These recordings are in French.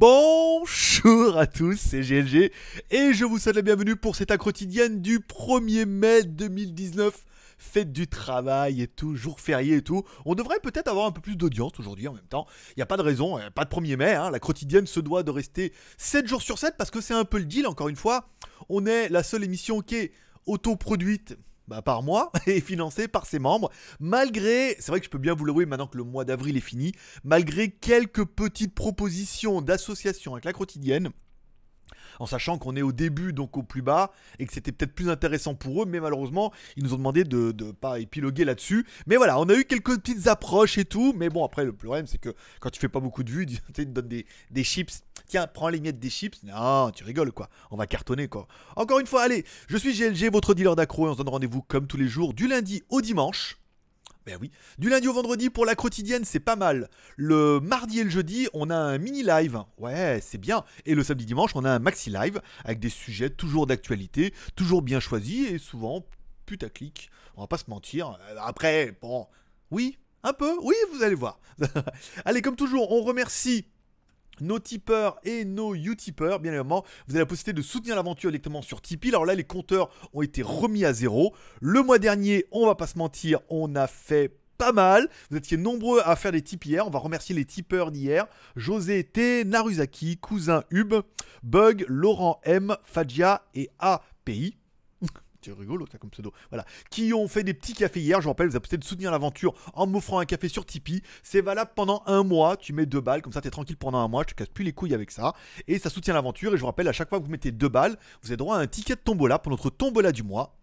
Bonjour à tous, c'est GLG et je vous souhaite la bienvenue pour cette accro quotidienne du 1er mai 2019 fête du travail et tout, jour férié et tout. On devrait peut-être avoir un peu plus d'audience aujourd'hui en même temps. Il n'y a pas de raison, hein, pas de 1er mai. Hein. La quotidienne se doit de rester 7 jours sur 7 parce que c'est un peu le deal, encore une fois. On est la seule émission qui est autoproduite bah, par mois et financé par ses membres, malgré, c'est vrai que je peux bien vous le l'avouer maintenant que le mois d'avril est fini, malgré quelques petites propositions d'association avec la quotidienne en sachant qu'on est au début, donc au plus bas, et que c'était peut-être plus intéressant pour eux, mais malheureusement, ils nous ont demandé de ne pas épiloguer là-dessus. Mais voilà, on a eu quelques petites approches et tout, mais bon, après, le problème, c'est que quand tu fais pas beaucoup de vues, tu te donnes des, des chips. Tiens, prends les miettes des chips. Non, tu rigoles, quoi. On va cartonner, quoi. Encore une fois, allez, je suis GLG, votre dealer d'accro, et on se donne rendez-vous comme tous les jours, du lundi au dimanche ben oui. Du lundi au vendredi pour la quotidienne, c'est pas mal. Le mardi et le jeudi, on a un mini live. Ouais, c'est bien. Et le samedi dimanche, on a un maxi live avec des sujets toujours d'actualité, toujours bien choisis et souvent putaclic. On va pas se mentir. Euh, après, bon, oui, un peu, oui, vous allez voir. allez, comme toujours, on remercie nos tipeurs et nos utipeurs, bien évidemment, vous avez la possibilité de soutenir l'aventure directement sur Tipeee. Alors là, les compteurs ont été remis à zéro. Le mois dernier, on va pas se mentir, on a fait pas mal. Vous étiez nombreux à faire des tips hier. On va remercier les tipeurs d'hier. José T, Naruzaki, Cousin Hub, Bug, Laurent M, Fadja et API. C'est rigolo, ça, comme pseudo. Voilà. Qui ont fait des petits cafés hier. Je vous rappelle, vous avez peut-être soutenir l'aventure en m'offrant un café sur Tipeee. C'est valable pendant un mois. Tu mets deux balles, comme ça t'es tranquille pendant un mois. Je te casse plus les couilles avec ça. Et ça soutient l'aventure. Et je vous rappelle, à chaque fois que vous mettez deux balles, vous avez droit à un ticket de tombola pour notre tombola du mois.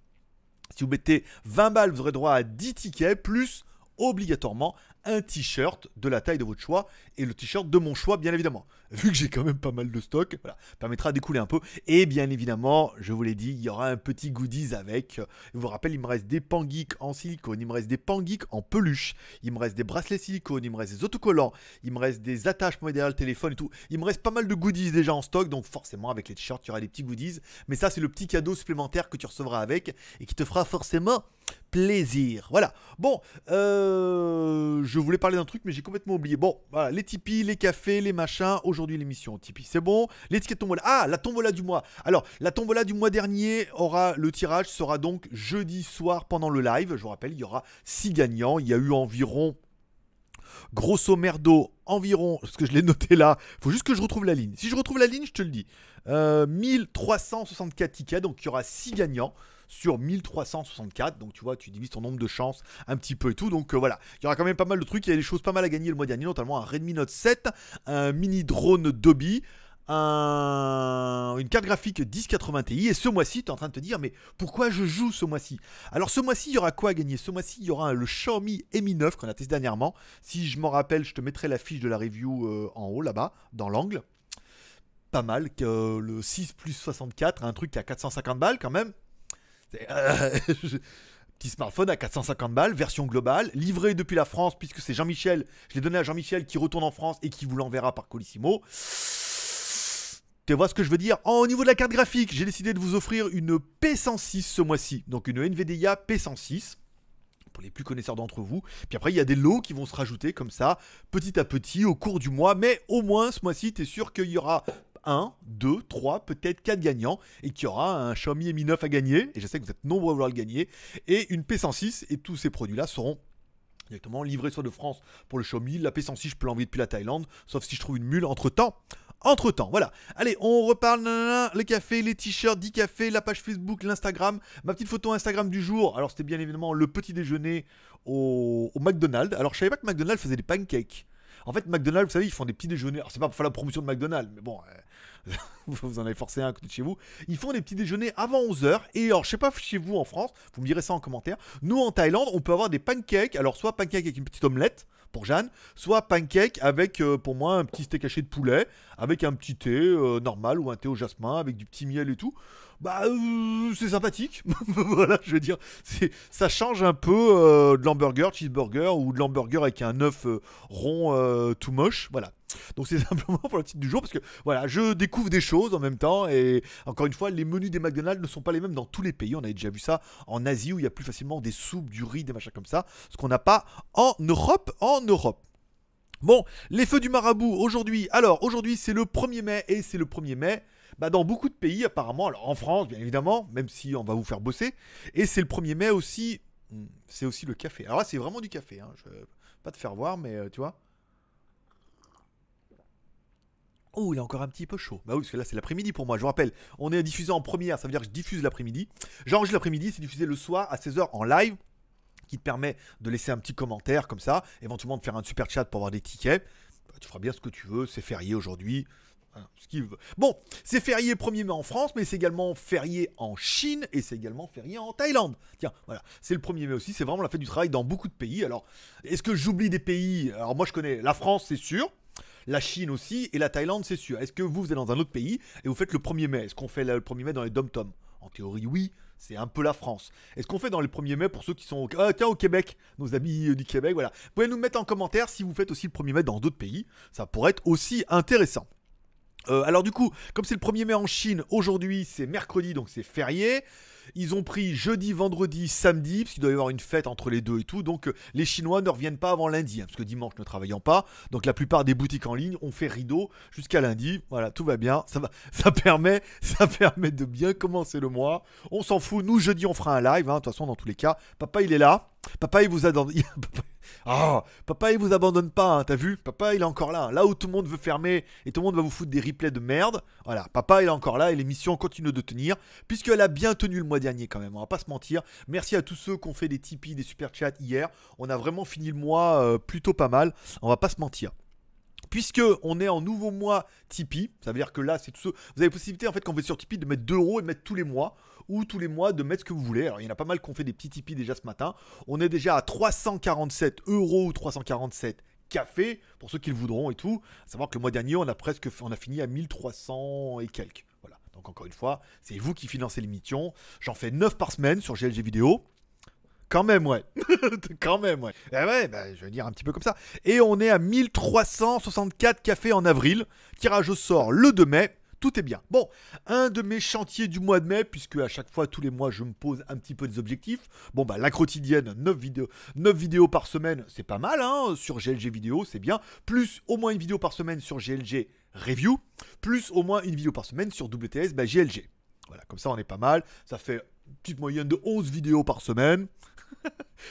Si vous mettez 20 balles, vous aurez droit à 10 tickets plus obligatoirement un t-shirt de la taille de votre choix et le t-shirt de mon choix bien évidemment. Vu que j'ai quand même pas mal de stock, voilà, permettra d'écouler un peu. Et bien évidemment, je vous l'ai dit, il y aura un petit goodies avec. Je vous rappelle, il me reste des pangeeks en silicone, il me reste des pangeeks en peluche, il me reste des bracelets silicone, il me reste des autocollants, il me reste des attaches pour derrière le téléphone et tout. Il me reste pas mal de goodies déjà en stock, donc forcément avec les t-shirts, il y aura des petits goodies. Mais ça, c'est le petit cadeau supplémentaire que tu recevras avec et qui te fera forcément plaisir. Voilà. Bon, euh, je voulais parler d'un truc, mais j'ai complètement oublié. Bon, voilà, les Tipeee, les cafés, les machins. Aujourd'hui, l'émission Tipeee, c'est bon. L'étiquette tombola. Ah, la tombola du mois. Alors, la tombola du mois dernier aura le tirage sera donc jeudi soir pendant le live. Je vous rappelle, il y aura 6 gagnants. Il y a eu environ grosso merdo, environ, parce que je l'ai noté là, faut juste que je retrouve la ligne. Si je retrouve la ligne, je te le dis. Euh, 1364 tickets, donc il y aura 6 gagnants sur 1364. Donc tu vois, tu divises ton nombre de chances un petit peu et tout. Donc euh, voilà, il y aura quand même pas mal de trucs. Il y a des choses pas mal à gagner le mois dernier, notamment un Redmi Note 7, un mini drone Dobby. une carte graphique 1080 Ti et ce mois-ci tu es en train de te dire mais pourquoi je joue ce mois-ci Alors ce mois-ci il y aura quoi à gagner Ce mois-ci il y aura le Xiaomi Mi 9 qu'on a testé dernièrement. Si je m'en rappelle je te mettrai la fiche de la review euh, en haut là-bas dans l'angle. Pas mal, que le 6 plus 64, un truc qui a 450 balles quand même. Euh, petit smartphone à 450 balles, version globale, livré depuis la France, puisque c'est Jean-Michel. Je l'ai donné à Jean-Michel qui retourne en France et qui vous l'enverra par Colissimo. Tu vois ce que je veux dire Au niveau de la carte graphique, j'ai décidé de vous offrir une P106 ce mois-ci. Donc une NVDA P106 pour les plus connaisseurs d'entre vous. Puis après, il y a des lots qui vont se rajouter comme ça, petit à petit, au cours du mois. Mais au moins, ce mois-ci, tu es sûr qu'il y aura 1, 2, 3, peut-être quatre gagnants et y aura un Xiaomi Mi 9 à gagner. Et je sais que vous êtes nombreux à vouloir le gagner. Et une P106 et tous ces produits-là seront directement livrés sur de France pour le Xiaomi. La P106, je peux l'envoyer depuis la Thaïlande, sauf si je trouve une mule entre-temps entre temps. Voilà. Allez, on reparle. Les le café, les t-shirts, 10 cafés, la page Facebook, l'Instagram. Ma petite photo Instagram du jour. Alors, c'était bien évidemment le petit déjeuner au, McDonald's. Alors, je savais pas que McDonald's faisait des pancakes. En fait, McDonald's, vous savez, ils font des petits déjeuners. Alors, c'est pas pour faire la promotion de McDonald's, mais bon, euh, vous en avez forcé un à côté de chez vous. Ils font des petits déjeuners avant 11h. Et alors, je sais pas chez vous en France, vous me direz ça en commentaire. Nous en Thaïlande, on peut avoir des pancakes. Alors, soit pancakes avec une petite omelette pour Jeanne, soit pancakes avec euh, pour moi un petit steak haché de poulet, avec un petit thé euh, normal ou un thé au jasmin, avec du petit miel et tout. Bah, euh, c'est sympathique. voilà, je veux dire, ça change un peu de l'hamburger, cheeseburger ou de l'hamburger avec un œuf rond tout moche. Voilà. Donc c'est simplement pour le titre du jour parce que voilà, je découvre des choses en même temps et encore une fois, les menus des McDonald's ne sont pas les mêmes dans tous les pays. On avait déjà vu ça en Asie où il y a plus facilement des soupes, du riz, des machins comme ça, ce qu'on n'a pas en Europe, en Europe. Bon, les feux du marabout aujourd'hui. Alors, aujourd'hui, c'est le 1er mai et c'est le 1er mai. Bah, dans beaucoup de pays, apparemment, alors en France, bien évidemment, même si on va vous faire bosser. Et c'est le 1er mai aussi, hmm, c'est aussi le café. Alors là, c'est vraiment du café, hein. je vais pas te faire voir, mais euh, tu vois. Oh, il est encore un petit peu chaud. Bah oui, parce que là, c'est l'après-midi pour moi. Je vous rappelle, on est diffusé en première, ça veut dire que je diffuse l'après-midi. J'enregistre l'après-midi, c'est diffusé le soir à 16h en live, qui te permet de laisser un petit commentaire comme ça, éventuellement de faire un super chat pour avoir des tickets. Bah, tu feras bien ce que tu veux, c'est férié aujourd'hui. Hein, ce veut. Bon, c'est férié 1er mai en France, mais c'est également férié en Chine et c'est également férié en Thaïlande. Tiens, voilà, c'est le 1er mai aussi, c'est vraiment la fête du travail dans beaucoup de pays. Alors, est-ce que j'oublie des pays Alors moi je connais la France, c'est sûr, la Chine aussi, et la Thaïlande, c'est sûr. Est-ce que vous, vous êtes dans un autre pays et vous faites le 1er mai Est-ce qu'on fait le 1er mai dans les dom-toms En théorie, oui. C'est un peu la France. Est-ce qu'on fait dans le 1er mai pour ceux qui sont au, ah, tiens, au Québec Nos amis euh, du Québec, voilà. Vous pouvez nous mettre en commentaire si vous faites aussi le 1er mai dans d'autres pays. Ça pourrait être aussi intéressant. Euh, alors du coup, comme c'est le 1er mai en Chine, aujourd'hui c'est mercredi, donc c'est férié. Ils ont pris jeudi, vendredi, samedi, parce qu'il doit y avoir une fête entre les deux et tout. Donc euh, les Chinois ne reviennent pas avant lundi, hein, parce que dimanche ne travaillons pas. Donc la plupart des boutiques en ligne ont fait rideau jusqu'à lundi. Voilà, tout va bien. Ça, va, ça, permet, ça permet de bien commencer le mois. On s'en fout. Nous, jeudi, on fera un live. Hein. De toute façon, dans tous les cas, papa, il est là. Papa, il vous a... donné. Ah, papa, il vous abandonne pas, hein, t'as vu Papa, il est encore là. Là où tout le monde veut fermer et tout le monde va vous foutre des replays de merde. Voilà, papa, il est encore là et l'émission continue de tenir. Puisqu'elle a bien tenu le mois dernier quand même, on va pas se mentir. Merci à tous ceux qui ont fait des Tipeee, des super chats hier. On a vraiment fini le mois euh, plutôt pas mal, on va pas se mentir. Puisque on est en nouveau mois Tipeee, ça veut dire que là, c'est tout ce... Vous avez possibilité, en fait, quand vous êtes sur Tipeee, de mettre 2 euros et de mettre tous les mois, ou tous les mois de mettre ce que vous voulez. Alors, il y en a pas mal qui ont fait des petits Tipeee déjà ce matin. On est déjà à 347 euros ou 347 café pour ceux qui le voudront et tout. À savoir que le mois dernier, on a presque on a fini à 1300 et quelques. Voilà. Donc, encore une fois, c'est vous qui financez l'émission. J'en fais 9 par semaine sur GLG Vidéo quand même, ouais. quand même, ouais. Eh ouais, bah, je veux dire un petit peu comme ça. Et on est à 1364 cafés en avril. Tirage au sort le 2 mai. Tout est bien. Bon, un de mes chantiers du mois de mai, puisque à chaque fois, tous les mois, je me pose un petit peu des objectifs. Bon, bah, la quotidienne, 9 vidéos, 9 vidéos par semaine, c'est pas mal, hein, sur GLG vidéo, c'est bien. Plus au moins une vidéo par semaine sur GLG review, plus au moins une vidéo par semaine sur WTS, bah, GLG. Voilà, comme ça, on est pas mal. Ça fait une petite moyenne de 11 vidéos par semaine.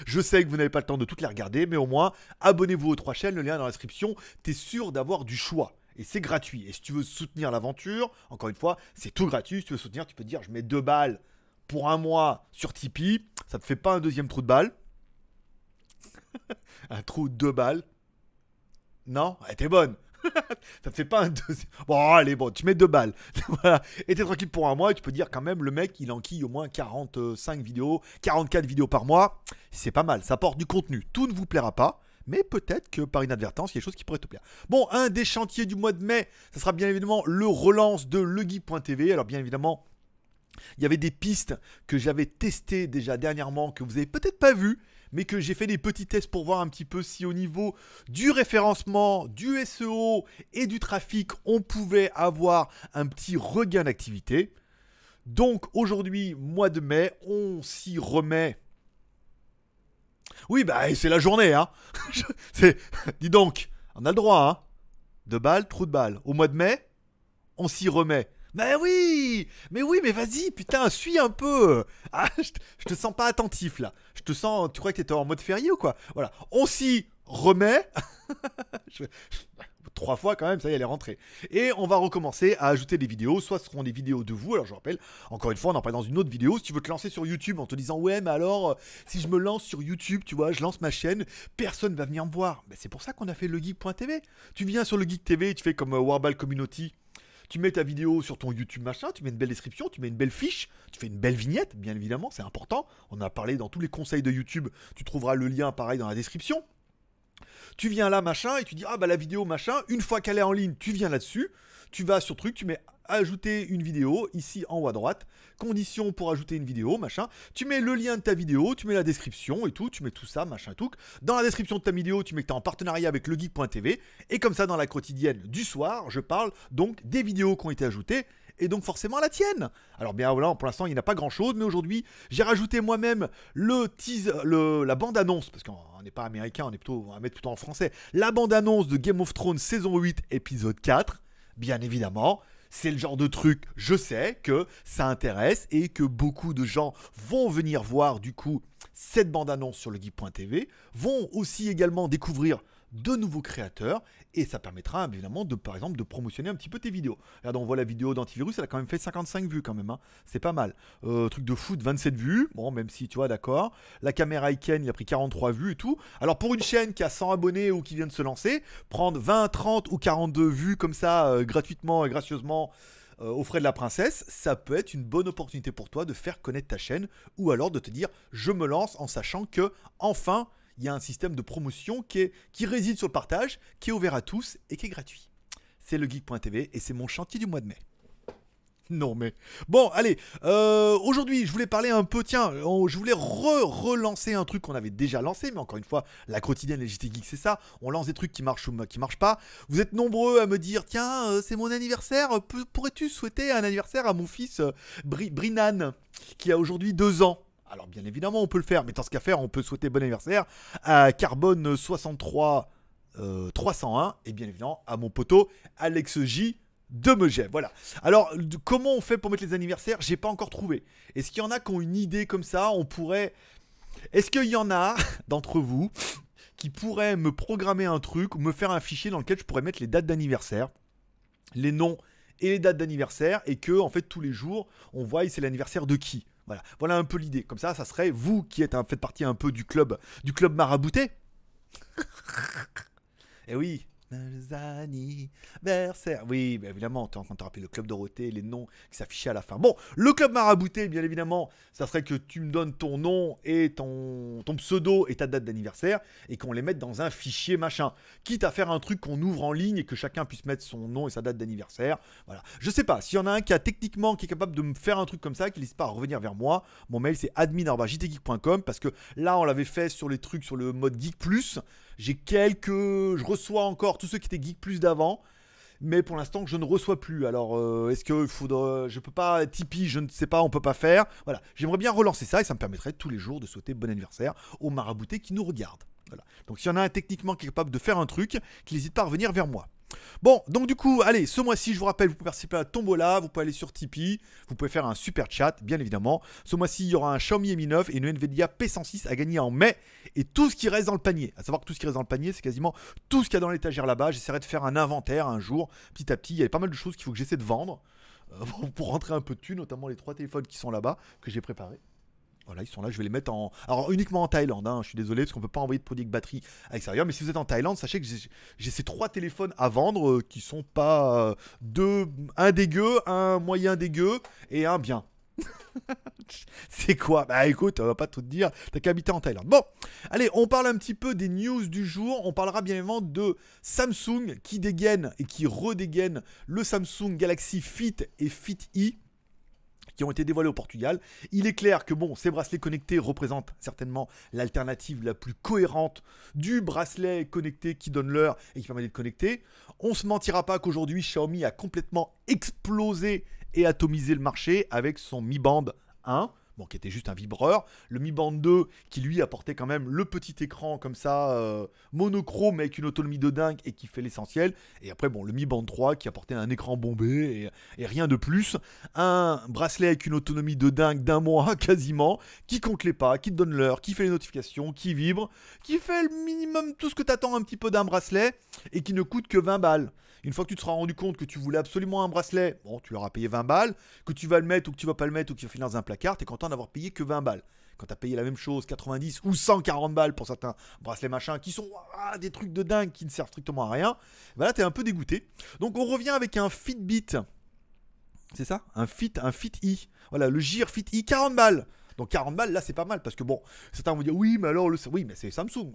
je sais que vous n'avez pas le temps de toutes les regarder, mais au moins, abonnez-vous aux trois chaînes, le lien dans la description. T'es sûr d'avoir du choix. Et c'est gratuit. Et si tu veux soutenir l'aventure, encore une fois, c'est tout gratuit. Si tu veux soutenir, tu peux dire je mets deux balles pour un mois sur Tipeee. Ça ne te fait pas un deuxième trou de balle. un trou de deux balles. Non elle était bonne. ça te fait pas un deuxième. Bon, allez, bon, tu mets deux balles. Et t'es tranquille pour un mois. Et tu peux dire quand même, le mec, il enquille au moins 45 vidéos, 44 vidéos par mois. C'est pas mal. Ça apporte du contenu. Tout ne vous plaira pas. Mais peut-être que par inadvertance, il y a des choses qui pourraient te plaire. Bon, un des chantiers du mois de mai, ça sera bien évidemment le relance de legui.tv. Alors, bien évidemment, il y avait des pistes que j'avais testées déjà dernièrement, que vous avez peut-être pas vues mais que j'ai fait des petits tests pour voir un petit peu si au niveau du référencement, du SEO et du trafic, on pouvait avoir un petit regain d'activité. Donc aujourd'hui, mois de mai, on s'y remet. Oui, bah c'est la journée, hein. Dis donc, on a le droit, hein. De balles, trou de balle. Au mois de mai, on s'y remet. Mais oui Mais oui, mais vas-y, putain, suis un peu Ah, je te, sens pas attentif là. Je te sens. Tu crois que t'étais en mode férié ou quoi Voilà. On s'y remet. trois fois quand même, ça y est, elle est rentrée. Et on va recommencer à ajouter des vidéos, soit ce seront des vidéos de vous, alors je rappelle, encore une fois, on en parle dans une autre vidéo, si tu veux te lancer sur YouTube en te disant ouais mais alors, euh, si je me lance sur YouTube, tu vois, je lance ma chaîne, personne ne va venir me voir. Mais ben, c'est pour ça qu'on a fait legeek.tv. Tu viens sur legeek.tv, tu fais comme euh, Warball Community, tu mets ta vidéo sur ton YouTube machin, tu mets une belle description, tu mets une belle fiche, tu fais une belle vignette, bien évidemment, c'est important. On a parlé dans tous les conseils de YouTube, tu trouveras le lien pareil dans la description. Tu viens là, machin, et tu dis, ah bah la vidéo, machin, une fois qu'elle est en ligne, tu viens là-dessus, tu vas sur truc, tu mets ajouter une vidéo ici en haut à droite, conditions pour ajouter une vidéo, machin. Tu mets le lien de ta vidéo, tu mets la description et tout, tu mets tout ça, machin, tout. Dans la description de ta vidéo, tu mets que tu es en partenariat avec legeek.tv et comme ça dans la quotidienne du soir, je parle donc des vidéos qui ont été ajoutées et donc forcément la tienne. Alors bien voilà, pour l'instant il n'y a pas grand chose, mais aujourd'hui j'ai rajouté moi-même le le, la bande annonce, parce qu'on n'est pas américain, on est plutôt, on va mettre plutôt en français, la bande annonce de Game of Thrones saison 8 épisode 4 bien évidemment. C'est le genre de truc, je sais, que ça intéresse et que beaucoup de gens vont venir voir du coup cette bande-annonce sur le geek.tv vont aussi également découvrir de nouveaux créateurs et ça permettra évidemment de par exemple de promotionner un petit peu tes vidéos. Regarde, on voit la vidéo d'antivirus, elle a quand même fait 55 vues quand même, hein. c'est pas mal. Euh, truc de foot, 27 vues, bon même si tu vois d'accord. La caméra Iken, il a pris 43 vues et tout. Alors pour une chaîne qui a 100 abonnés ou qui vient de se lancer, prendre 20, 30 ou 42 vues comme ça euh, gratuitement et gracieusement, euh, aux frais de la princesse, ça peut être une bonne opportunité pour toi de faire connaître ta chaîne ou alors de te dire je me lance en sachant que enfin il y a un système de promotion qui, qui réside sur le partage, qui est ouvert à tous et qui est gratuit. C'est le geek.tv et c'est mon chantier du mois de mai. Non mais bon allez euh, aujourd'hui je voulais parler un peu tiens je voulais relancer un truc qu'on avait déjà lancé mais encore une fois la quotidienne les JT c'est ça on lance des trucs qui marchent ou qui marchent pas vous êtes nombreux à me dire tiens euh, c'est mon anniversaire euh, pourrais-tu souhaiter un anniversaire à mon fils Brinan qui a aujourd'hui deux ans alors bien évidemment on peut le faire mais dans ce cas faire on peut souhaiter bon anniversaire à Carbone 63 301 et bien évidemment à mon poteau Alex J de Megève, voilà. Alors, comment on fait pour mettre les anniversaires J'ai pas encore trouvé. Est-ce qu'il y en a qui ont une idée comme ça On pourrait. Est-ce qu'il y en a d'entre vous qui pourraient me programmer un truc ou me faire un fichier dans lequel je pourrais mettre les dates d'anniversaire, les noms et les dates d'anniversaire et que, en fait, tous les jours, on voit c'est l'anniversaire de qui voilà, voilà un peu l'idée. Comme ça, ça serait vous qui êtes faites partie un peu du club, du club marabouté. Eh oui, les anniversaires. Oui, bah, évidemment, quand as rappelé le club Dorothée, les noms qui s'affichaient à la fin. Bon, le club marabouté, bien évidemment, ça serait que tu me donnes ton nom et ton, ton pseudo et ta date d'anniversaire et qu'on les mette dans un fichier machin. Quitte à faire un truc qu'on ouvre en ligne et que chacun puisse mettre son nom et sa date d'anniversaire. Voilà. Je sais pas, s'il y en a un qui a techniquement, qui est capable de me faire un truc comme ça, qui n'hésite pas à revenir vers moi, mon mail c'est admin.jtgeek.com parce que là on l'avait fait sur les trucs sur le mode Geek Plus. J'ai quelques. Je reçois encore tous ceux qui étaient Geek Plus d'avant. Mais pour l'instant, je ne reçois plus. Alors, euh, est-ce que faudrait. je peux pas Tipeee Je ne sais pas, on peut pas faire. Voilà, j'aimerais bien relancer ça et ça me permettrait tous les jours de souhaiter bon anniversaire aux maraboutés qui nous regardent. Voilà. Donc, s'il y en a un techniquement est capable de faire un truc, qu'il n'hésite pas à revenir vers moi. Bon, donc du coup, allez, ce mois-ci, je vous rappelle, vous pouvez participer à la Tombola, vous pouvez aller sur Tipeee, vous pouvez faire un super chat, bien évidemment. Ce mois-ci, il y aura un Xiaomi Mi 9 et une Nvidia P106 à gagner en mai et tout ce qui reste dans le panier. À savoir que tout ce qui reste dans le panier, c'est quasiment tout ce qu'il y a dans l'étagère là-bas. J'essaierai de faire un inventaire un jour, petit à petit. Il y a pas mal de choses qu'il faut que j'essaie de vendre euh, pour rentrer un peu de thunes, notamment les trois téléphones qui sont là-bas que j'ai préparés. Voilà, ils sont là, je vais les mettre en. Alors uniquement en Thaïlande, hein, je suis désolé parce qu'on peut pas envoyer de produits de batterie à l'extérieur. Mais si vous êtes en Thaïlande, sachez que j'ai ces trois téléphones à vendre euh, qui sont pas euh, deux, un dégueu, un moyen dégueu et un bien. c'est quoi Bah écoute, on va pas tout te dire, t'as qu'à habiter en Thaïlande. Bon, allez, on parle un petit peu des news du jour. On parlera bien évidemment de Samsung qui dégaine et qui redégaine le Samsung Galaxy Fit et Fit i qui ont été dévoilés au Portugal. Il est clair que bon, ces bracelets connectés représentent certainement l'alternative la plus cohérente du bracelet connecté qui donne l'heure et qui permet d'être connecté. On ne se mentira pas qu'aujourd'hui Xiaomi a complètement explosé et atomisé le marché avec son Mi Band 1 bon, qui était juste un vibreur. Le Mi Band 2, qui lui apportait quand même le petit écran comme ça, monochrome, euh, monochrome avec une autonomie de dingue et qui fait l'essentiel. Et après, bon, le Mi Band 3 qui apportait un écran bombé et, rien de plus. Un bracelet avec une autonomie de dingue d'un mois quasiment, qui compte les pas, qui te donne l'heure, qui fait les notifications, qui vibre, qui fait le minimum tout ce que t'attends un petit peu d'un bracelet et qui ne coûte que 20 balles. Une fois que tu te seras rendu compte que tu voulais absolument un bracelet, bon, tu auras payé 20 balles. Que tu vas le mettre ou que tu vas pas le mettre ou qu'il va finir dans un placard, es content d'avoir payé que 20 balles. Quand as payé la même chose, 90 ou 140 balles pour certains bracelets machins qui sont ah, des trucs de dingue qui ne servent strictement à rien, voilà, bah t'es un peu dégoûté. Donc on revient avec un Fitbit. C'est ça Un Fit, un Fit i. Voilà, le Gire Fit i, 40 balles. Donc 40 balles, là, c'est pas mal, parce que bon, certains vont dire, oui, mais alors, le... oui, mais c'est Samsung.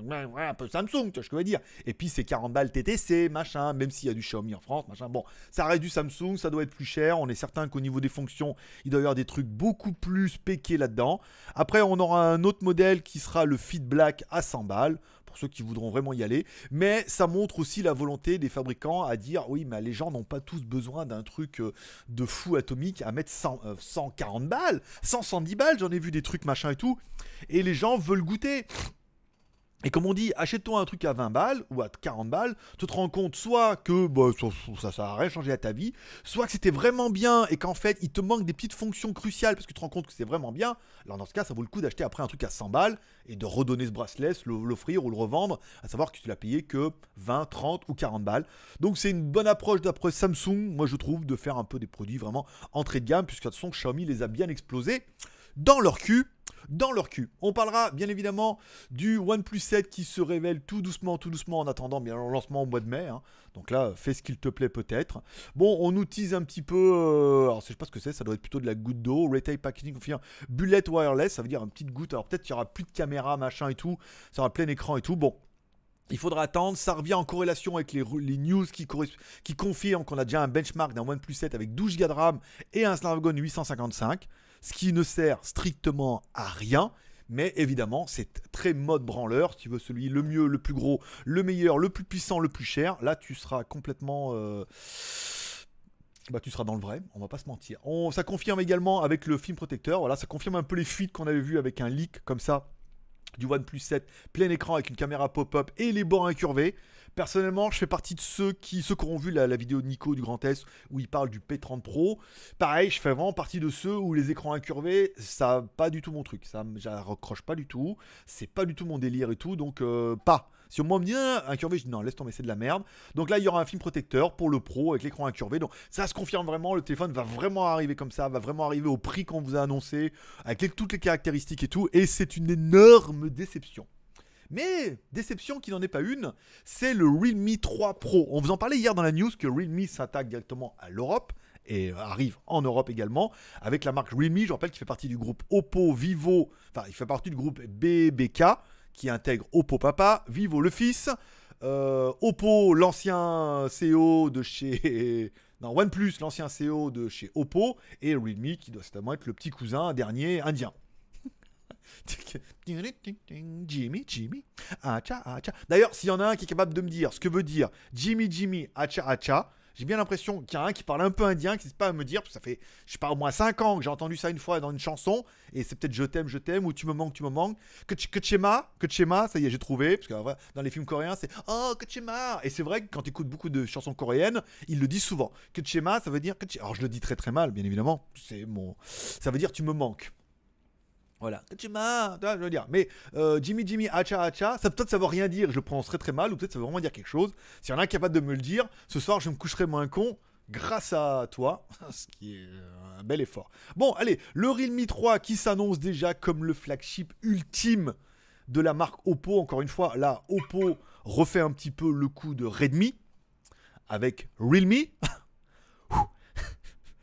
un peu Samsung, tu vois ce que je veux dire. Et puis, c'est 40 balles TTC, machin, même s'il y a du Xiaomi en France, machin. Bon, ça reste du Samsung, ça doit être plus cher. On est certain qu'au niveau des fonctions, il doit y avoir des trucs beaucoup plus péqués là-dedans. Après, on aura un autre modèle qui sera le Fit Black à 100 balles pour ceux qui voudront vraiment y aller. Mais ça montre aussi la volonté des fabricants à dire oui, mais les gens n'ont pas tous besoin d'un truc euh, de fou atomique à mettre 140 euh, balles, 110 balles, j'en ai vu des trucs machin et tout. Et les gens veulent goûter. Et comme on dit, achète-toi un truc à 20 balles ou à 40 balles, tu te rends compte soit que bah, ça, ça, rien changé à ta vie, soit que c'était vraiment bien et qu'en fait il te manque des petites fonctions cruciales parce que tu te rends compte que c'est vraiment bien. Alors dans ce cas, ça vaut le coup d'acheter après un truc à 100 balles et de redonner ce bracelet, l'offrir ou le revendre, à savoir que tu l'as payé que 20, 30 ou 40 balles. Donc c'est une bonne approche d'après Samsung, moi je trouve, de faire un peu des produits vraiment entrée de gamme puisque de toute façon Xiaomi les a bien explosés dans leur cul dans leur cul. On parlera bien évidemment du OnePlus 7 qui se révèle tout doucement, tout doucement en attendant bien le lancement au mois de mai. Hein. Donc là, euh, fais ce qu'il te plaît peut-être. Bon, on utilise un petit peu. Euh, alors, je sais pas ce que c'est, ça doit être plutôt de la goutte d'eau. Retail Packaging confirme Bullet Wireless, ça veut dire une petite goutte. Alors peut-être qu'il y aura plus de caméra, machin et tout. Ça aura plein écran et tout. Bon, il faudra attendre, ça revient en corrélation avec les, news qui, qui confirment qu'on a déjà un benchmark d'un OnePlus 7 avec 12 Go de RAM et un Snapdragon 855 ce qui ne sert strictement à rien. Mais évidemment, c'est très mode branleur. Si tu veux celui le mieux, le plus gros, le meilleur, le plus puissant, le plus cher, là tu seras complètement. Euh, bah, tu seras dans le vrai, on va pas se mentir. On, ça confirme également avec le film protecteur, voilà, ça confirme un peu les fuites qu'on avait vues avec un leak comme ça du OnePlus 7 plein écran avec une caméra pop-up et les bords incurvés. Personnellement, je fais partie de ceux qui, ceux qui auront vu la, vidéo de Nico du Grand S où il parle du P30 Pro. Pareil, je fais vraiment partie de ceux où les écrans incurvés, ça pas du tout mon truc. Ça, ne recroche pas du tout. C'est pas du tout mon délire et tout. Donc, euh, pas. Si on me dit ah, incurvé, je dis non, laisse tomber, c'est de la merde. Donc là, il y aura un film protecteur pour le pro avec l'écran incurvé. Donc ça se confirme vraiment, le téléphone va vraiment arriver comme ça, va vraiment arriver au prix qu'on vous a annoncé, avec toutes les caractéristiques et tout. Et c'est une énorme déception. Mais déception qui n'en est pas une, c'est le Realme 3 Pro. On vous en parlait hier dans la news que Realme s'attaque directement à l'Europe et euh, arrive en Europe également avec la marque Realme, je rappelle qu'il fait partie du groupe Oppo, Vivo, enfin il fait partie du groupe BBK qui intègre Oppo Papa, Vivo le fils, euh, Oppo l'ancien CEO de chez non, OnePlus, l'ancien CEO de chez Oppo, et Realme, qui doit certainement être le petit cousin dernier indien. Jimmy, Jimmy, acha, acha. D'ailleurs, s'il y en a un qui est capable de me dire ce que veut dire Jimmy, Jimmy, acha, acha, j'ai bien l'impression qu'il y en a un qui parle un peu indien, qui sait pas à me dire, parce que ça fait, je sais pas, au moins 5 ans que j'ai entendu ça une fois dans une chanson, et c'est peut-être Je t'aime, je t'aime, ou Tu me manques, tu me manques. Que que Kachema, ça y est, j'ai trouvé, parce que dans les films coréens, c'est Oh, que Kachema Et c'est vrai que quand tu écoutes beaucoup de chansons coréennes, Ils le disent souvent. que Kachema, ça veut dire. Alors je le dis très très mal, bien évidemment, c'est mon. Ça veut dire Tu me manques. Voilà, Kachima, je veux dire. Mais euh, Jimmy Jimmy, Hacha Hacha, ça peut-être ça veut rien dire, je le prononcerai très mal, ou peut-être ça veut vraiment dire quelque chose. Si y en a un capable de me le dire, ce soir je me coucherai moins con grâce à toi, ce qui est euh, un bel effort. Bon, allez, le Realme 3 qui s'annonce déjà comme le flagship ultime de la marque Oppo. Encore une fois, là, Oppo refait un petit peu le coup de Redmi avec Realme.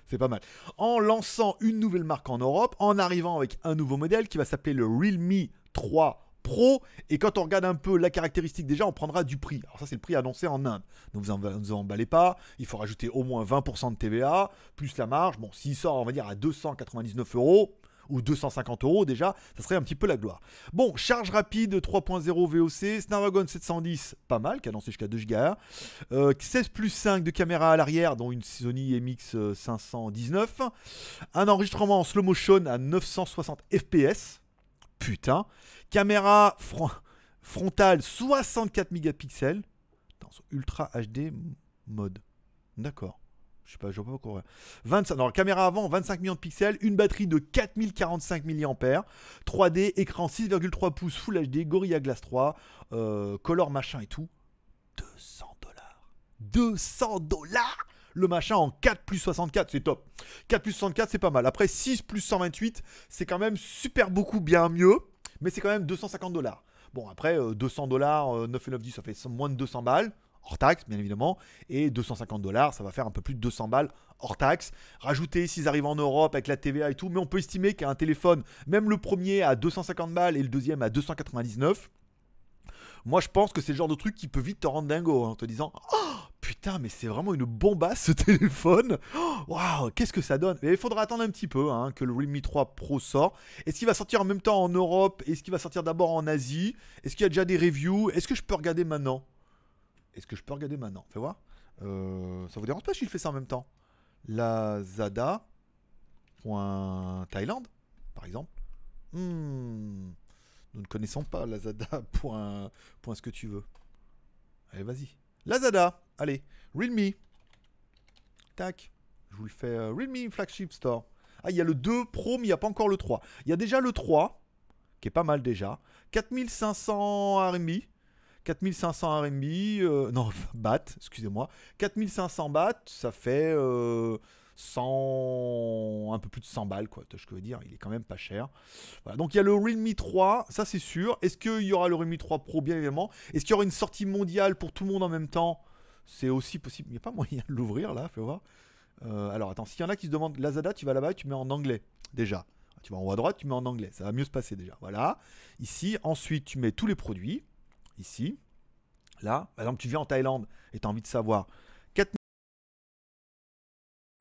c'est pas mal. En lançant une nouvelle marque en Europe, en arrivant avec un nouveau modèle qui va s'appeler le Realme 3 Pro. Et quand on regarde un peu la caractéristique, déjà, on prendra du prix. Alors ça, c'est le prix annoncé en Inde. Donc vous en, vous emballez pas. Il faut rajouter au moins 20% de TVA, plus la marge. Bon, s'il sort, on va dire, à 299 euros, ou 250 euros déjà, ça serait un petit peu la gloire. Bon, charge rapide 3.0 VOC, Snapdragon 710, pas mal, qui a lancé jusqu'à 2 go 16 plus 5 de caméra à l'arrière, dont une Sony MX 519, euh, un enregistrement en slow motion à 960 FPS, putain, caméra frontale 64 mégapixels, dans ultra HD mode. D'accord. Je sais pas, je vois pas pourquoi. 25, non, caméra avant, 25 millions de pixels, une batterie de 4045 mAh, 3D, écran 6,3 pouces Full HD, Gorilla Glass 3, euh, color machin et tout. 200 dollars. 200 dollars le machin en 4 plus 64, c'est top. 4 plus 64, c'est pas mal. Après, 6 plus 128, c'est quand même super beaucoup, bien mieux, mais c'est quand même 250 dollars. Bon, après, 200 euh, dollars, 9 euh, et 9, 10, ça fait moins de 200 balles hors taxe, bien évidemment, et 250 dollars, ça va faire un peu plus de 200 balles hors taxe. rajouter s'ils arrivent en Europe avec la TVA et tout, mais on peut estimer qu'un téléphone, même le premier à 250 balles et le deuxième à 299, moi je pense que c'est le genre de truc qui peut vite te rendre dingo en te disant oh, putain, mais c'est vraiment une bombasse ce téléphone. Oh, waouh, qu'est-ce que ça donne Mais il faudra attendre un petit peu hein, que le Realme 3 Pro sort. Est-ce qu'il va sortir en même temps en Europe Est-ce qu'il va sortir d'abord en Asie Est-ce qu'il y a déjà des reviews Est-ce que je peux regarder maintenant est-ce que je peux regarder maintenant Fais voir. Euh, ça vous dérange pas si je fais ça en même temps Lazada.thailand, par exemple. Hmm. nous ne connaissons pas Lazada. Point, point ce que tu veux. Allez, vas-y. Lazada, allez, Realme. Tac. Je vous le fais. Euh, Realme Flagship Store. Ah, il y a le 2 Pro, mais il n'y a pas encore le 3. Il y a déjà le 3, qui est pas mal déjà. 4500 RMB. 4500 RMB, euh, non, bat excusez-moi. 4500 bat, ça fait 100, euh, un peu plus de 100 balles, quoi. Je veux dire, il est quand même pas cher. Voilà. Donc il y a le Realme 3, ça c'est sûr. Est-ce qu'il y aura le Realme 3 Pro, bien évidemment Est-ce qu'il y aura une sortie mondiale pour tout le monde en même temps C'est aussi possible. Il n'y a pas moyen de l'ouvrir là, fais voir. Euh, alors attends, s'il y en a qui se demandent Lazada, tu vas là-bas, tu mets en anglais déjà. Tu vas en haut à droite, tu mets en anglais, ça va mieux se passer déjà. Voilà. Ici, ensuite, tu mets tous les produits ici. Là, par exemple, tu viens en Thaïlande et tu as envie de savoir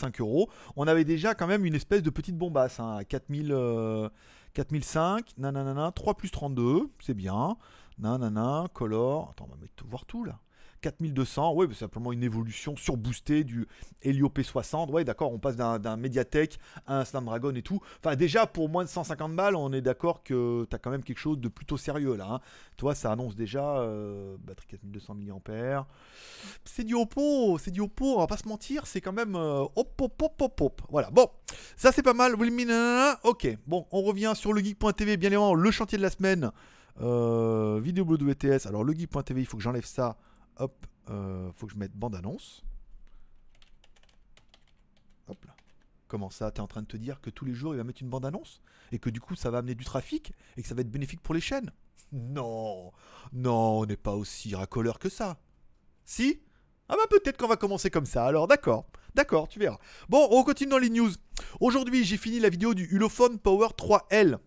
5 euros. On avait déjà quand même une espèce de petite bombasse 4 hein, à 4000, euh, 4005, nanana, 3 plus 32, c'est bien. Nanana, color. Attends, on va mettre, voir tout là. 4200, Oui c'est simplement une évolution surboostée du Helio P60. Ouais, d'accord, on passe d'un Mediatek à un Snapdragon et tout. Enfin, déjà, pour moins de 150 balles, on est d'accord que t'as quand même quelque chose de plutôt sérieux là. Toi, ça annonce déjà batterie 4200 mAh. C'est du Oppo, c'est du Oppo, on va pas se mentir, c'est quand même hop, hop, hop, hop, hop. Voilà, bon, ça c'est pas mal. Ok, bon, on revient sur le geek.tv, bien évidemment, le chantier de la semaine. Euh, vidéo Alors, le geek.tv, il faut que j'enlève ça hop, euh, faut que je mette bande-annonce. Hop là. Comment ça T'es en train de te dire que tous les jours il va mettre une bande-annonce Et que du coup ça va amener du trafic Et que ça va être bénéfique pour les chaînes Non Non, on n'est pas aussi racoleur que ça Si Ah bah peut-être qu'on va commencer comme ça, alors d'accord. D'accord, tu verras. Bon, on continue dans les news. Aujourd'hui, j'ai fini la vidéo du Ulophone Power 3L.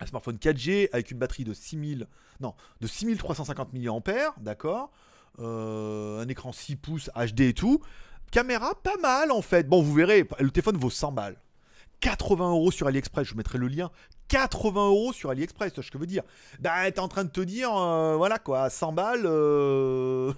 Un smartphone 4G avec une batterie de 6000 non, de 6350 mAh, d'accord euh, un écran 6 pouces HD et tout. Caméra pas mal en fait. Bon, vous verrez, le téléphone vaut 100 balles. 80 euros sur AliExpress, je vous mettrai le lien. 80 euros sur AliExpress, ce que je veux dire. Bah, t'es en train de te dire, euh, voilà quoi, 100 balles. Euh,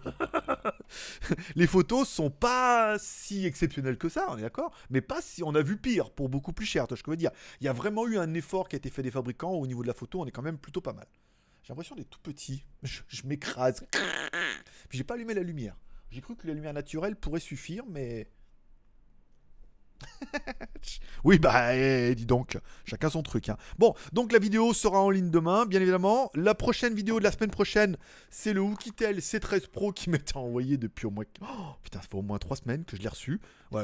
les photos sont pas si exceptionnelles que ça, on est d'accord Mais pas si on a vu pire pour beaucoup plus cher, ce que je veux dire. Il y a vraiment eu un effort qui a été fait des fabricants au niveau de la photo, on est quand même plutôt pas mal. J'ai l'impression d'être tout petit. Je, m'écrase. Puis j'ai pas allumé la lumière. J'ai cru que la lumière naturelle pourrait suffire, mais oui, bah, eh, eh, dis donc, chacun son truc. Hein. Bon, donc la vidéo sera en ligne demain, bien évidemment. La prochaine vidéo de la semaine prochaine, c'est le Wookitel C13 Pro qui m'était envoyé depuis au moins. Oh, putain, ça fait au moins 3 semaines que je l'ai reçu.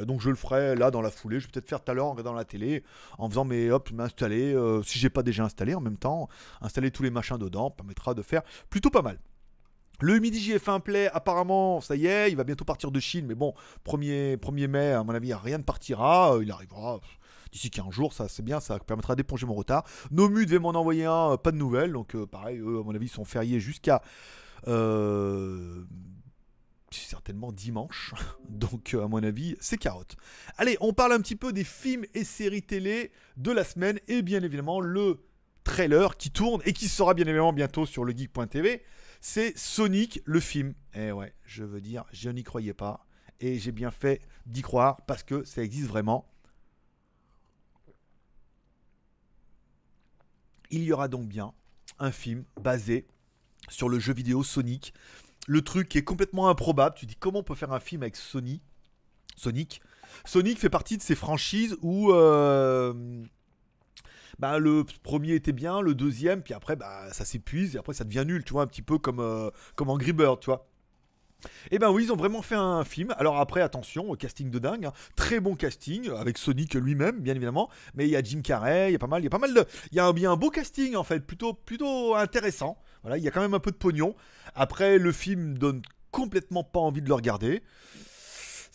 donc je le ferai là dans la foulée. Je vais peut-être faire tout à l'heure en regardant la télé, en faisant mes hop, m'installer. Euh, si j'ai pas déjà installé en même temps, installer tous les machins dedans permettra de faire plutôt pas mal. Le midi JF1 Play, apparemment, ça y est, il va bientôt partir de Chine, mais bon, 1er, mai, à mon avis, rien ne partira, euh, il arrivera d'ici 15 jour. ça c'est bien, ça permettra d'éponger mon retard. Nomu devait m'en envoyer un, euh, pas de nouvelles, donc euh, pareil, eux, à mon avis, ils sont fériés jusqu'à... certainement dimanche, donc à mon avis c'est carotte. Allez, on parle un petit peu des films et séries télé de la semaine et bien évidemment le trailer qui tourne et qui sera bien évidemment bientôt sur le geek.tv c'est Sonic le film. Eh ouais, je veux dire, je n'y croyais pas. Et j'ai bien fait d'y croire parce que ça existe vraiment. Il y aura donc bien un film basé sur le jeu vidéo Sonic. Le truc est complètement improbable. Tu dis comment on peut faire un film avec Sonic Sonic fait partie de ces franchises où euh, bah, le premier était bien, le deuxième, puis après, bah, ça s'épuise, et après, ça devient nul, tu vois, un petit peu comme, euh, comme Angry Bird, tu vois. Eh ben oui, ils ont vraiment fait un film. Alors après, attention, casting de dingue, hein. très bon casting avec Sonic lui-même, bien évidemment. Mais il y a Jim Carrey, il y a pas mal, il y a pas mal de, il y a, un, beau casting en fait, plutôt plutôt intéressant. Voilà, il y a quand même un peu de pognon. Après, le film donne complètement pas envie de le regarder.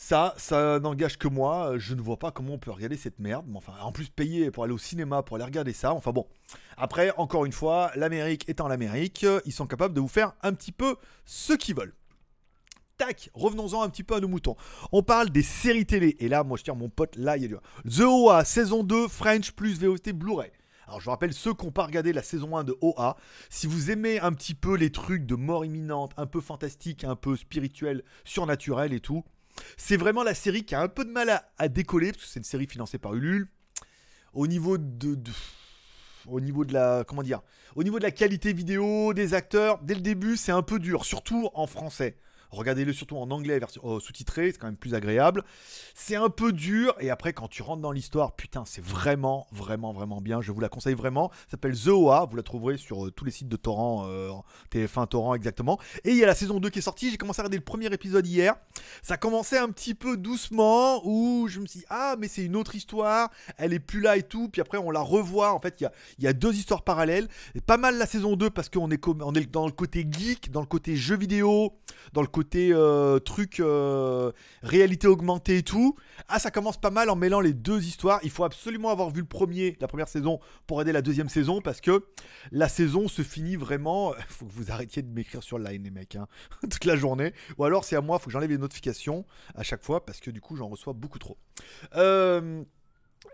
Ça, ça n'engage que moi. Euh, je ne vois pas comment on peut regarder cette merde. enfin, en plus, payer pour aller au cinéma, pour aller regarder ça. Enfin bon. Après, encore une fois, l'Amérique étant l'Amérique, euh, ils sont capables de vous faire un petit peu ce qu'ils veulent. Tac, revenons-en un petit peu à nos moutons. On parle des séries télé. Et là, moi, je tiens mon pote, là, il y a du... The OA, saison 2, French plus VOT Blu-ray. Alors je vous rappelle ceux qui n'ont pas regardé la saison 1 de OA, si vous aimez un petit peu les trucs de mort imminente, un peu fantastique, un peu spirituel, surnaturel et tout, c'est vraiment la série qui a un peu de mal à, décoller, parce que c'est une série financée par Ulule. Au niveau de, Au niveau de la. Comment dire Au niveau de la qualité vidéo, des acteurs, dès le début, c'est un peu dur, surtout en français. Regardez-le surtout en anglais, version euh, sous-titré, c'est quand même plus agréable. C'est un peu dur, et après, quand tu rentres dans l'histoire, putain, c'est vraiment, vraiment, vraiment bien. Je vous la conseille vraiment. Ça s'appelle The OA, vous la trouverez sur euh, tous les sites de Torrent, euh, TF1 Torrent exactement. Et il y a la saison 2 qui est sortie, j'ai commencé à regarder le premier épisode hier. Ça commençait un petit peu doucement, où je me suis dit, ah, mais c'est une autre histoire, elle est plus là et tout. Puis après, on la revoit, en fait, il y a, y a deux histoires parallèles. Et pas mal la saison 2 parce qu'on est, on est dans le côté geek, dans le côté jeu vidéo, dans le côté côté euh, truc euh, réalité augmentée et tout. Ah, ça commence pas mal en mêlant les deux histoires. Il faut absolument avoir vu le premier, la première saison, pour aider la deuxième saison, parce que la saison se finit vraiment. Faut que vous arrêtiez de m'écrire sur Line, les mecs, hein, toute la journée. Ou alors c'est à moi, faut que j'enlève les notifications à chaque fois, parce que du coup j'en reçois beaucoup trop. Euh,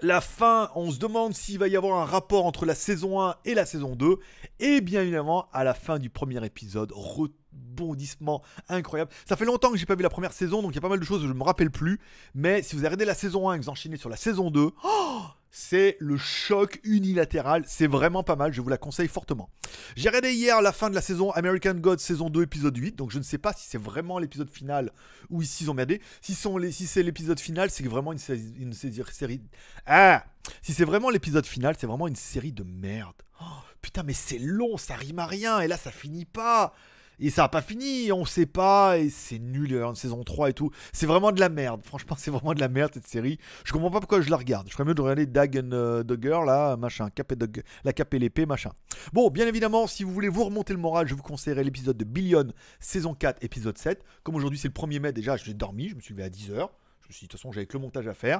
la fin, on se demande s'il va y avoir un rapport entre la saison 1 et la saison 2. Et bien évidemment, à la fin du premier épisode, rebondissement incroyable. Ça fait longtemps que j'ai pas vu la première saison, donc il y a pas mal de choses que je me rappelle plus. Mais si vous arrêtez la saison 1 et que vous enchaînez sur la saison 2, oh c'est le choc unilatéral. C'est vraiment pas mal. Je vous la conseille fortement. J'ai regardé hier la fin de la saison American God saison 2 épisode 8. Donc je ne sais pas si c'est vraiment l'épisode final ou ici ils ont merdé. Si, sont si c'est l'épisode final, c'est vraiment une, série. ah Si c'est vraiment l'épisode final, c'est vraiment une série de merde. Oh, putain, mais c'est long, ça rime à rien. Et là, ça finit pas. Et ça n'a pas fini, on sait pas, et c'est nul, en hein, saison 3 et tout. C'est vraiment de la merde, franchement, c'est vraiment de la merde cette série. Je comprends pas pourquoi je la regarde. Je ferais mieux de regarder Dagen euh, Dogger* là, machin, cap et la cape et l'épée, machin. Bon, bien évidemment, si vous voulez vous remonter le moral, je vous conseillerais l'épisode de Billion, saison 4, épisode 7. Comme aujourd'hui c'est le 1er mai, déjà, j'ai dormi, je me suis levé à 10h. De toute façon, j'avais que le montage à faire.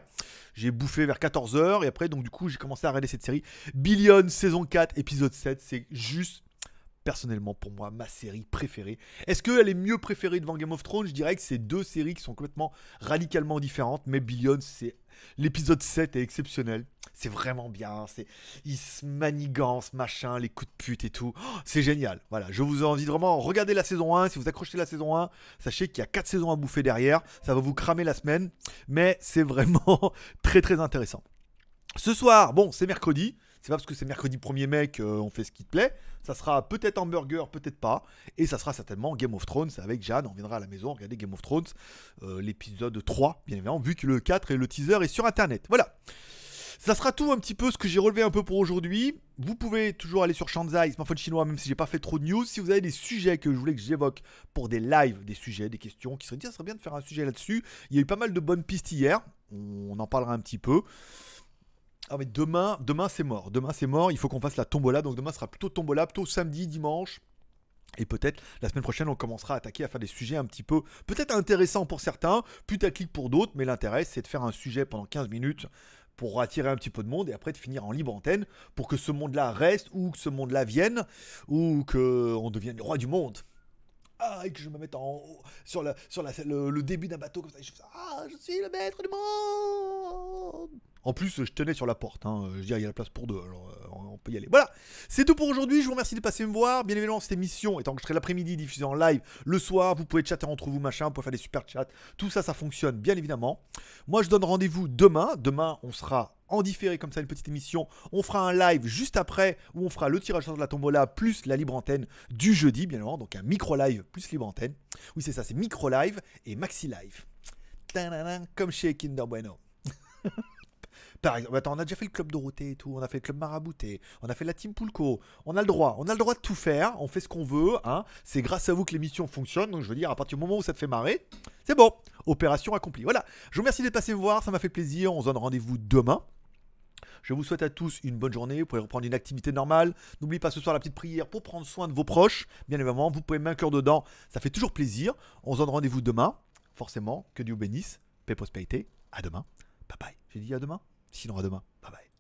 J'ai bouffé vers 14h et après, donc du coup, j'ai commencé à regarder cette série. Billion, saison 4, épisode 7. C'est juste personnellement pour moi ma série préférée. Est-ce qu'elle est mieux préférée devant Game of Thrones Je dirais que c'est deux séries qui sont complètement radicalement différentes, mais Billions, c'est l'épisode 7 est exceptionnel. C'est vraiment bien, c'est his manigance machin, les coups de pute et tout. Oh, c'est génial. Voilà, je vous envie vraiment regarder la saison 1, si vous accrochez la saison 1, sachez qu'il y a 4 saisons à bouffer derrière, ça va vous cramer la semaine, mais c'est vraiment très très intéressant. Ce soir, bon, c'est mercredi, c'est pas parce que c'est mercredi 1er mec, qu'on euh, fait ce qui te plaît. Ça sera peut-être hamburger, peut-être pas. Et ça sera certainement Game of Thrones avec Jeanne. On viendra à la maison regarder Game of Thrones, euh, l'épisode 3, bien évidemment, vu que le 4 et le teaser est sur internet. Voilà. Ça sera tout un petit peu ce que j'ai relevé un peu pour aujourd'hui. Vous pouvez toujours aller sur Shanzai, smartphone chinois, même si j'ai pas fait trop de news. Si vous avez des sujets que je voulais que j'évoque pour des lives, des sujets, des questions, qui seraient bien, ça serait bien de faire un sujet là-dessus. Il y a eu pas mal de bonnes pistes hier. On en parlera un petit peu ah mais demain, demain c'est mort. Demain c'est mort. Il faut qu'on fasse la tombola. Donc demain sera plutôt tombola, plutôt samedi, dimanche. Et peut-être la semaine prochaine, on commencera à attaquer à faire des sujets un petit peu, peut-être intéressants pour certains, putaclic pour d'autres, mais l'intérêt, c'est de faire un sujet pendant 15 minutes pour attirer un petit peu de monde et après de finir en libre antenne pour que ce monde-là reste ou que ce monde-là vienne ou que on devienne le roi du monde. Ah, et que je me mette en haut sur, la, sur la, le, début d'un bateau comme ça. je ah, je suis le maître du monde en plus, je tenais sur la porte. Hein. Je dis, il y a la place pour deux, alors euh, on peut y aller. Voilà, c'est tout pour aujourd'hui. Je vous remercie de passer me voir. Bien évidemment, cette émission que étant je serai l'après-midi, diffusée en live le soir. Vous pouvez chatter entre vous, machin. Vous pouvez faire des super chats. Tout ça, ça fonctionne, bien évidemment. Moi, je donne rendez-vous demain. Demain, on sera en différé comme ça une petite émission. On fera un live juste après où on fera le tirage de la tombola plus la libre antenne du jeudi, bien évidemment. Donc un micro live plus libre antenne. Oui, c'est ça, c'est micro live et maxi live. Comme chez Kinder Bueno. Par exemple, attends, on a déjà fait le club Dorothée et tout, on a fait le club Marabouté, on a fait la team Poulco. On a le droit, on a le droit de tout faire, on fait ce qu'on veut. Hein. C'est grâce à vous que l'émission fonctionne. Donc je veux dire, à partir du moment où ça te fait marrer, c'est bon. Opération accomplie. Voilà. Je vous remercie d'être passé me voir, ça m'a fait plaisir. On se donne rendez-vous demain. Je vous souhaite à tous une bonne journée. Vous pouvez reprendre une activité normale. N'oubliez pas ce soir la petite prière pour prendre soin de vos proches. Bien évidemment, vous pouvez cœur dedans. Ça fait toujours plaisir. On se donne rendez-vous demain. Forcément, que Dieu bénisse. Paix, prospérité. À demain. Bye bye. J'ai dit à demain. Sinon, à demain. Bye bye.